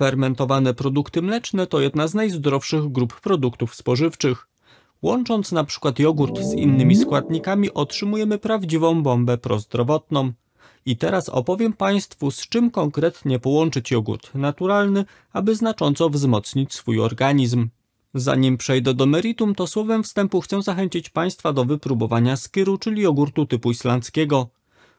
Fermentowane produkty mleczne to jedna z najzdrowszych grup produktów spożywczych. Łącząc na przykład jogurt z innymi składnikami otrzymujemy prawdziwą bombę prozdrowotną. I teraz opowiem Państwu, z czym konkretnie połączyć jogurt naturalny, aby znacząco wzmocnić swój organizm. Zanim przejdę do meritum, to słowem wstępu chcę zachęcić Państwa do wypróbowania skyru, czyli jogurtu typu islandzkiego.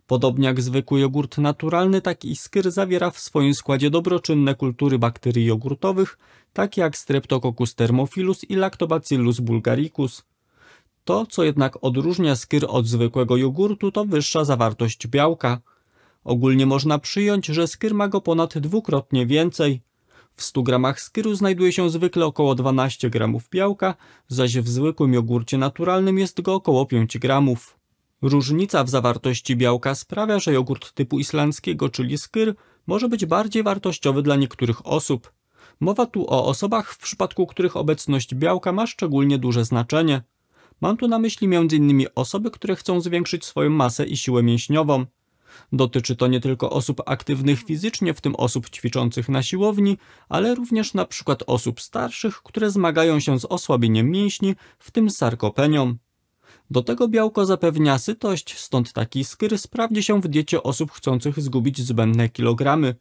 Podobnie jak zwykły jogurt naturalny, tak i skyr zawiera w swoim składzie dobroczynne kultury bakterii jogurtowych, takie jak Streptococcus thermophilus i Lactobacillus bulgaricus. To, co jednak odróżnia skyr od zwykłego jogurtu, to wyższa zawartość białka. Ogólnie można przyjąć, że skyr ma go ponad dwukrotnie więcej. W 100 gramach skyru znajduje się zwykle około 12 gramów białka, zaś w zwykłym jogurcie naturalnym jest go około 5 gramów. Różnica w zawartości białka sprawia, że jogurt typu islandzkiego, czyli skyr, może być bardziej wartościowy dla niektórych osób. Mowa tu o osobach, w przypadku których obecność białka ma szczególnie duże znaczenie. Mam tu na myśli m.in. osoby, które chcą zwiększyć swoją masę i siłę mięśniową. Dotyczy to nie tylko osób aktywnych fizycznie, w tym osób ćwiczących na siłowni, ale również na przykład osób starszych, które zmagają się z osłabieniem mięśni, w tym sarkopenią. Do tego białko zapewnia sytość, stąd taki skyr sprawdzi się w diecie osób chcących zgubić zbędne kilogramy.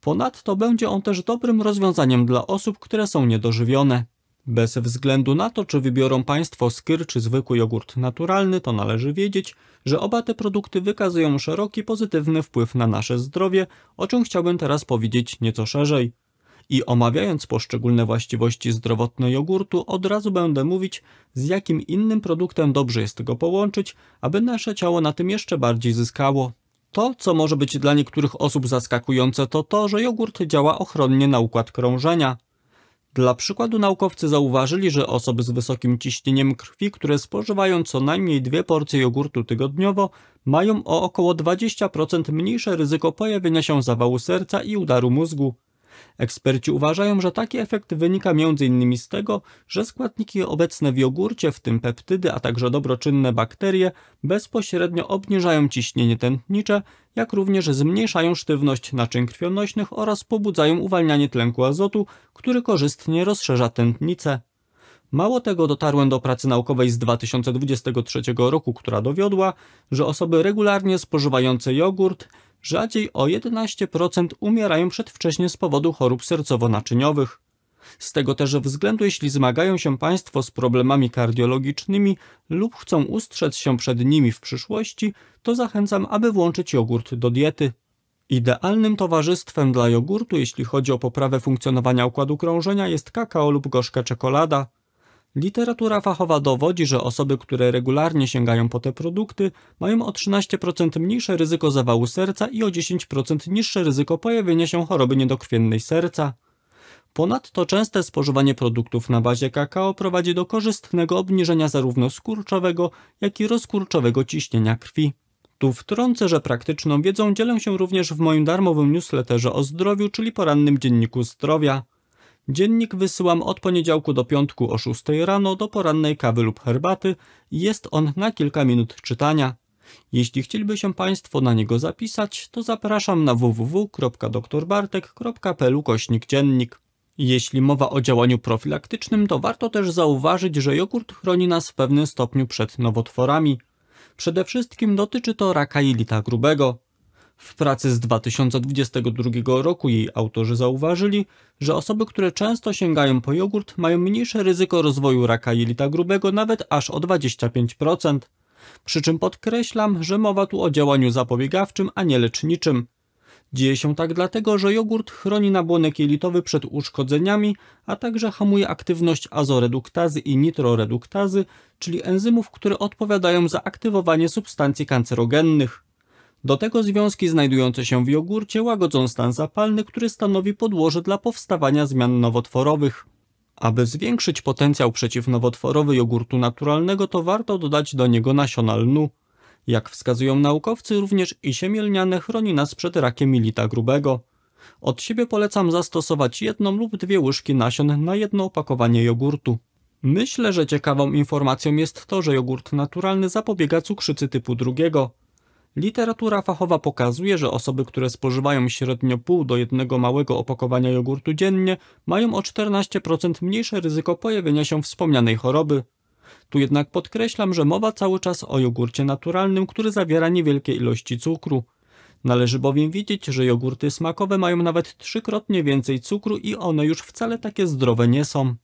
Ponadto będzie on też dobrym rozwiązaniem dla osób, które są niedożywione. Bez względu na to, czy wybiorą Państwo skyr czy zwykły jogurt naturalny, to należy wiedzieć, że oba te produkty wykazują szeroki pozytywny wpływ na nasze zdrowie, o czym chciałbym teraz powiedzieć nieco szerzej i omawiając poszczególne właściwości zdrowotne jogurtu, od razu będę mówić, z jakim innym produktem dobrze jest go połączyć, aby nasze ciało na tym jeszcze bardziej zyskało. To, co może być dla niektórych osób zaskakujące, to to, że jogurt działa ochronnie na układ krążenia. Dla przykładu naukowcy zauważyli, że osoby z wysokim ciśnieniem krwi, które spożywają co najmniej dwie porcje jogurtu tygodniowo, mają o około 20% mniejsze ryzyko pojawienia się zawału serca i udaru mózgu. Eksperci uważają, że taki efekt wynika m.in. z tego, że składniki obecne w jogurcie, w tym peptydy, a także dobroczynne bakterie, bezpośrednio obniżają ciśnienie tętnicze, jak również zmniejszają sztywność naczyń krwionośnych oraz pobudzają uwalnianie tlenku azotu, który korzystnie rozszerza tętnicę. Mało tego dotarłem do pracy naukowej z 2023 roku, która dowiodła, że osoby regularnie spożywające jogurt rzadziej o 11% umierają przedwcześnie z powodu chorób sercowo-naczyniowych. Z tego też względu, jeśli zmagają się Państwo z problemami kardiologicznymi lub chcą ustrzec się przed nimi w przyszłości, to zachęcam, aby włączyć jogurt do diety. Idealnym towarzystwem dla jogurtu, jeśli chodzi o poprawę funkcjonowania układu krążenia, jest kakao lub gorzka czekolada. Literatura fachowa dowodzi, że osoby, które regularnie sięgają po te produkty, mają o 13% mniejsze ryzyko zawału serca i o 10% niższe ryzyko pojawienia się choroby niedokrwiennej serca. Ponadto częste spożywanie produktów na bazie kakao prowadzi do korzystnego obniżenia zarówno skurczowego, jak i rozkurczowego ciśnienia krwi. Tu wtrącę, że praktyczną wiedzą dzielę się również w moim darmowym newsletterze o zdrowiu, czyli porannym dzienniku zdrowia. Dziennik wysyłam od poniedziałku do piątku o 6 rano do porannej kawy lub herbaty i jest on na kilka minut czytania. Jeśli chcieliby się Państwo na niego zapisać, to zapraszam na www.doktorbartek.pl dziennik. Jeśli mowa o działaniu profilaktycznym, to warto też zauważyć, że jogurt chroni nas w pewnym stopniu przed nowotworami. Przede wszystkim dotyczy to raka jelita grubego. W pracy z 2022 roku jej autorzy zauważyli, że osoby, które często sięgają po jogurt, mają mniejsze ryzyko rozwoju raka jelita grubego nawet aż o 25%. Przy czym podkreślam, że mowa tu o działaniu zapobiegawczym, a nie leczniczym. Dzieje się tak dlatego, że jogurt chroni nabłonek jelitowy przed uszkodzeniami, a także hamuje aktywność azoreduktazy i nitroreduktazy, czyli enzymów, które odpowiadają za aktywowanie substancji kancerogennych. Do tego związki znajdujące się w jogurcie łagodzą stan zapalny, który stanowi podłoże dla powstawania zmian nowotworowych. Aby zwiększyć potencjał przeciwnowotworowy jogurtu naturalnego, to warto dodać do niego nasiona lnu. Jak wskazują naukowcy, również i siemielniane chroni nas przed rakiem jelita grubego. Od siebie polecam zastosować jedną lub dwie łyżki nasion na jedno opakowanie jogurtu. Myślę, że ciekawą informacją jest to, że jogurt naturalny zapobiega cukrzycy typu drugiego. Literatura fachowa pokazuje, że osoby, które spożywają średnio pół do jednego małego opakowania jogurtu dziennie, mają o 14% mniejsze ryzyko pojawienia się wspomnianej choroby. Tu jednak podkreślam, że mowa cały czas o jogurcie naturalnym, który zawiera niewielkie ilości cukru. Należy bowiem wiedzieć, że jogurty smakowe mają nawet trzykrotnie więcej cukru i one już wcale takie zdrowe nie są.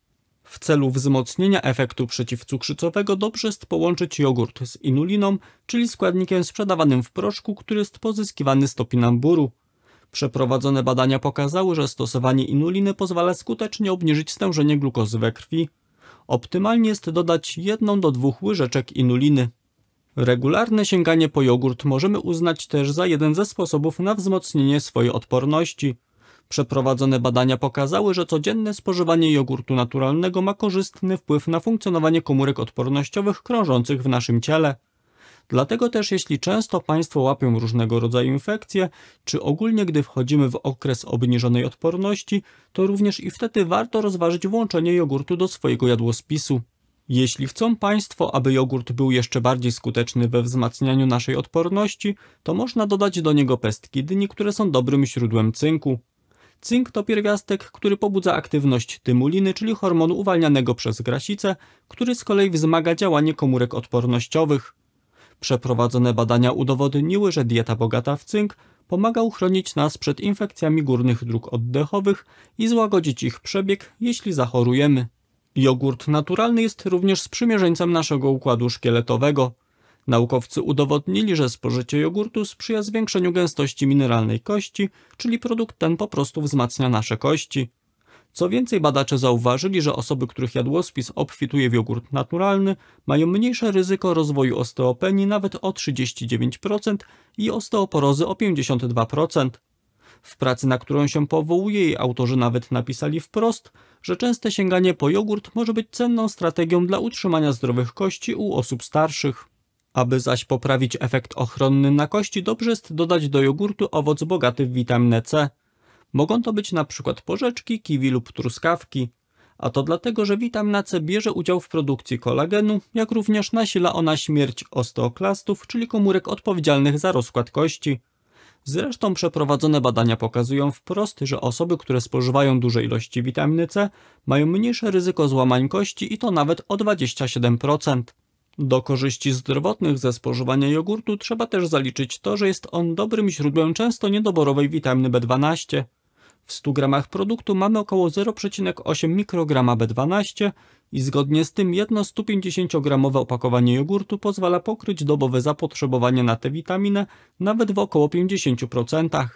W celu wzmocnienia efektu przeciwcukrzycowego dobrze jest połączyć jogurt z inuliną, czyli składnikiem sprzedawanym w proszku, który jest pozyskiwany z topinamburu. Przeprowadzone badania pokazały, że stosowanie inuliny pozwala skutecznie obniżyć stężenie glukozy we krwi. Optymalnie jest dodać jedną do dwóch łyżeczek inuliny. Regularne sięganie po jogurt możemy uznać też za jeden ze sposobów na wzmocnienie swojej odporności. Przeprowadzone badania pokazały, że codzienne spożywanie jogurtu naturalnego ma korzystny wpływ na funkcjonowanie komórek odpornościowych krążących w naszym ciele. Dlatego też jeśli często Państwo łapią różnego rodzaju infekcje, czy ogólnie gdy wchodzimy w okres obniżonej odporności, to również i wtedy warto rozważyć włączenie jogurtu do swojego jadłospisu. Jeśli chcą Państwo, aby jogurt był jeszcze bardziej skuteczny we wzmacnianiu naszej odporności, to można dodać do niego pestki dyni, które są dobrym źródłem cynku. Cynk to pierwiastek, który pobudza aktywność tymuliny, czyli hormonu uwalnianego przez grasicę, który z kolei wzmaga działanie komórek odpornościowych. Przeprowadzone badania udowodniły, że dieta bogata w cynk pomaga uchronić nas przed infekcjami górnych dróg oddechowych i złagodzić ich przebieg, jeśli zachorujemy. Jogurt naturalny jest również sprzymierzeńcem naszego układu szkieletowego. Naukowcy udowodnili, że spożycie jogurtu sprzyja zwiększeniu gęstości mineralnej kości, czyli produkt ten po prostu wzmacnia nasze kości. Co więcej, badacze zauważyli, że osoby, których jadłospis obfituje w jogurt naturalny, mają mniejsze ryzyko rozwoju osteopenii nawet o 39% i osteoporozy o 52%. W pracy, na którą się powołuje, jej autorzy nawet napisali wprost, że częste sięganie po jogurt może być cenną strategią dla utrzymania zdrowych kości u osób starszych. Aby zaś poprawić efekt ochronny na kości, dobrze jest dodać do jogurtu owoc bogaty w witaminę C. Mogą to być np. porzeczki, kiwi lub truskawki. A to dlatego, że witamina C bierze udział w produkcji kolagenu, jak również nasila ona śmierć osteoklastów, czyli komórek odpowiedzialnych za rozkład kości. Zresztą przeprowadzone badania pokazują wprost, że osoby, które spożywają duże ilości witaminy C, mają mniejsze ryzyko złamań kości i to nawet o 27%. Do korzyści zdrowotnych ze spożywania jogurtu trzeba też zaliczyć to, że jest on dobrym źródłem często niedoborowej witaminy B12. W 100 gramach produktu mamy około 0,8 mikrograma B12 i zgodnie z tym jedno 150-gramowe opakowanie jogurtu pozwala pokryć dobowe zapotrzebowanie na tę witaminę nawet w około 50%.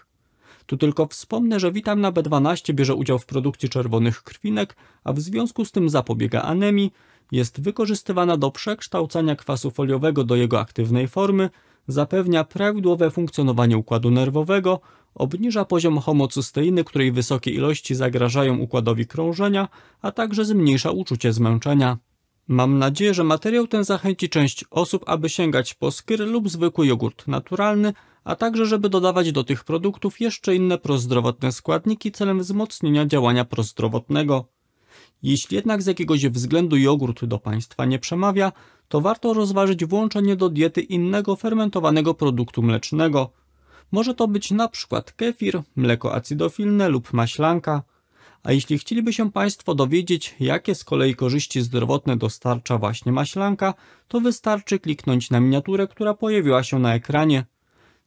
Tu tylko wspomnę, że witamina B12 bierze udział w produkcji czerwonych krwinek, a w związku z tym zapobiega anemii, jest wykorzystywana do przekształcania kwasu foliowego do jego aktywnej formy, zapewnia prawidłowe funkcjonowanie układu nerwowego, obniża poziom homocysteiny, której wysokie ilości zagrażają układowi krążenia, a także zmniejsza uczucie zmęczenia. Mam nadzieję, że materiał ten zachęci część osób, aby sięgać po skyr lub zwykły jogurt naturalny, a także żeby dodawać do tych produktów jeszcze inne prozdrowotne składniki celem wzmocnienia działania prozdrowotnego. Jeśli jednak z jakiegoś względu jogurt do Państwa nie przemawia, to warto rozważyć włączenie do diety innego fermentowanego produktu mlecznego. Może to być na przykład kefir, mleko acydofilne lub maślanka. A jeśli chcieliby się Państwo dowiedzieć, jakie z kolei korzyści zdrowotne dostarcza właśnie maślanka, to wystarczy kliknąć na miniaturę, która pojawiła się na ekranie.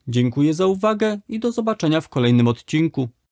Dziękuję za uwagę i do zobaczenia w kolejnym odcinku.